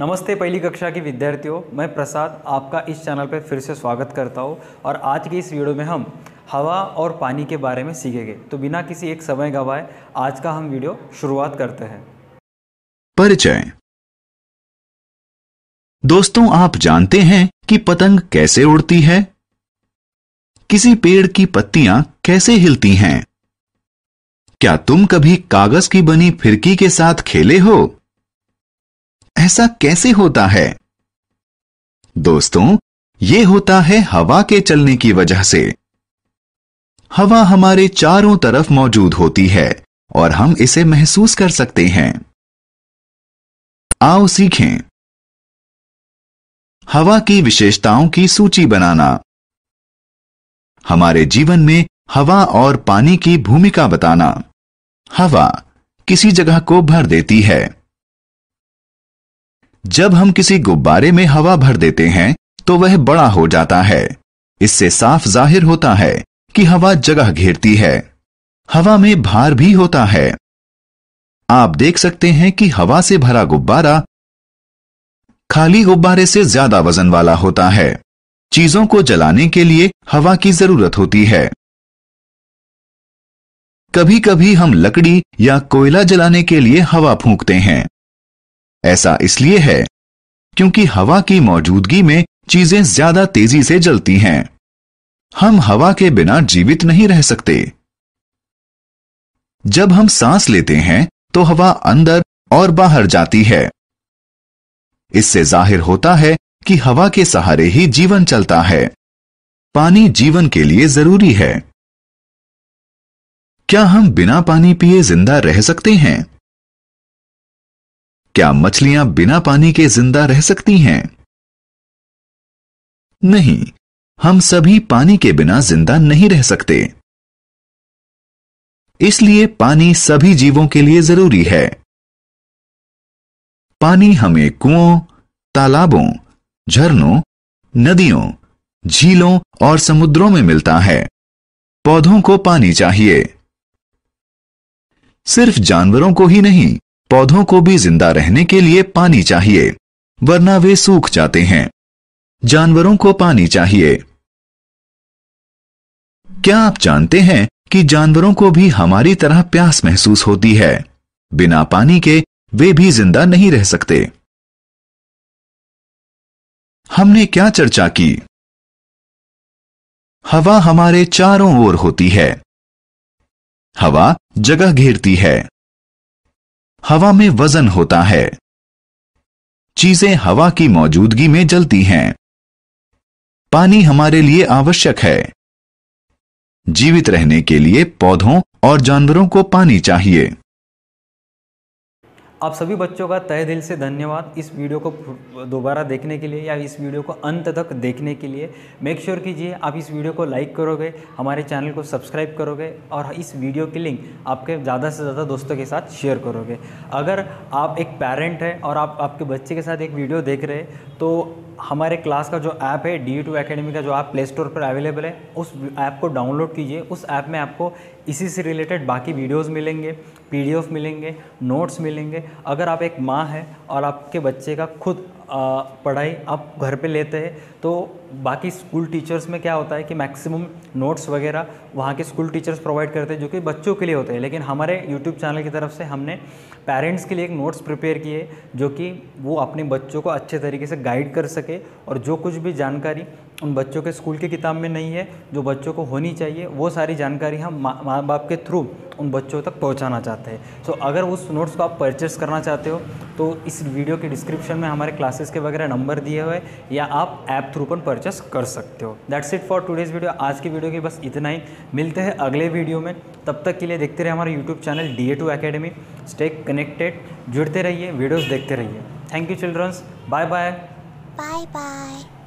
नमस्ते पहली कक्षा के विद्यार्थियों मैं प्रसाद आपका इस चैनल पर फिर से स्वागत करता हूँ और आज के इस वीडियो में हम हवा और पानी के बारे में सीखेंगे तो बिना किसी एक समय गवाए आज का हम वीडियो शुरुआत करते हैं परिचय दोस्तों आप जानते हैं कि पतंग कैसे उड़ती है किसी पेड़ की पत्तियां कैसे हिलती हैं क्या तुम कभी कागज की बनी फिरकी के साथ खेले हो ऐसा कैसे होता है दोस्तों ये होता है हवा के चलने की वजह से हवा हमारे चारों तरफ मौजूद होती है और हम इसे महसूस कर सकते हैं आओ सीखें हवा की विशेषताओं की सूची बनाना हमारे जीवन में हवा और पानी की भूमिका बताना हवा किसी जगह को भर देती है जब हम किसी गुब्बारे में हवा भर देते हैं तो वह बड़ा हो जाता है इससे साफ जाहिर होता है कि हवा जगह घेरती है हवा में भार भी होता है आप देख सकते हैं कि हवा से भरा गुब्बारा खाली गुब्बारे से ज्यादा वजन वाला होता है चीजों को जलाने के लिए हवा की जरूरत होती है कभी कभी हम लकड़ी या कोयला जलाने के लिए हवा फूंकते हैं ऐसा इसलिए है क्योंकि हवा की मौजूदगी में चीजें ज्यादा तेजी से जलती हैं हम हवा के बिना जीवित नहीं रह सकते जब हम सांस लेते हैं तो हवा अंदर और बाहर जाती है इससे जाहिर होता है कि हवा के सहारे ही जीवन चलता है पानी जीवन के लिए जरूरी है क्या हम बिना पानी पिए जिंदा रह सकते हैं क्या मछलियां बिना पानी के जिंदा रह सकती हैं नहीं हम सभी पानी के बिना जिंदा नहीं रह सकते इसलिए पानी सभी जीवों के लिए जरूरी है पानी हमें कुओं तालाबों झरनों नदियों झीलों और समुद्रों में मिलता है पौधों को पानी चाहिए सिर्फ जानवरों को ही नहीं पौधों को भी जिंदा रहने के लिए पानी चाहिए वरना वे सूख जाते हैं जानवरों को पानी चाहिए क्या आप जानते हैं कि जानवरों को भी हमारी तरह प्यास महसूस होती है बिना पानी के वे भी जिंदा नहीं रह सकते हमने क्या चर्चा की हवा हमारे चारों ओर होती है हवा जगह घेरती है हवा में वजन होता है चीजें हवा की मौजूदगी में जलती हैं पानी हमारे लिए आवश्यक है जीवित रहने के लिए पौधों और जानवरों को पानी चाहिए आप सभी बच्चों का तहे दिल से धन्यवाद इस वीडियो को दोबारा देखने के लिए या इस वीडियो को अंत तक देखने के लिए मेक श्योर कीजिए आप इस वीडियो को लाइक करोगे हमारे चैनल को सब्सक्राइब करोगे और इस वीडियो की लिंक आपके ज़्यादा से ज़्यादा दोस्तों के साथ शेयर करोगे अगर आप एक पेरेंट हैं और आप आपके बच्चे के साथ एक वीडियो देख रहे हैं तो हमारे क्लास का जो ऐप है डी टू अकेडमी का जो ऐप प्ले स्टोर पर अवेलेबल है उस ऐप को डाउनलोड कीजिए उस ऐप में आपको इसी से रिलेटेड बाकी वीडियोस मिलेंगे पीडीएफ मिलेंगे नोट्स मिलेंगे अगर आप एक माँ हैं और आपके बच्चे का खुद पढ़ाई आप घर पे लेते हैं तो बाकी स्कूल टीचर्स में क्या होता है कि मैक्सिमम नोट्स वगैरह वहाँ के स्कूल टीचर्स प्रोवाइड करते हैं जो कि बच्चों के लिए होते हैं लेकिन हमारे यूट्यूब चैनल की तरफ से हमने पेरेंट्स के लिए एक नोट्स प्रिपेयर किए जो कि वो अपने बच्चों को अच्छे तरीके से गाइड कर सके और जो कुछ भी जानकारी उन बच्चों के स्कूल की किताब में नहीं है जो बच्चों को होनी चाहिए वो सारी जानकारी हम माँ बाप के थ्रू उन बच्चों तक पहुँचाना चाहते हैं सो तो अगर उस नोट्स को आप परचेस करना चाहते हो तो इस वीडियो के डिस्क्रिप्शन में हमारे क्लासेस के वगैरह नंबर दिए हुए या आप ऐप थ्रू पर परचेस कर सकते हो that's it for today's video आज की वीडियो की बस इतना ही मिलते हैं अगले वीडियो में तब तक के लिए देखते रहे हमारा YouTube channel D A two academy stay connected जुड़ते रहिए वीडियोज़ देखते रहिए thank you children's bye bye bye bye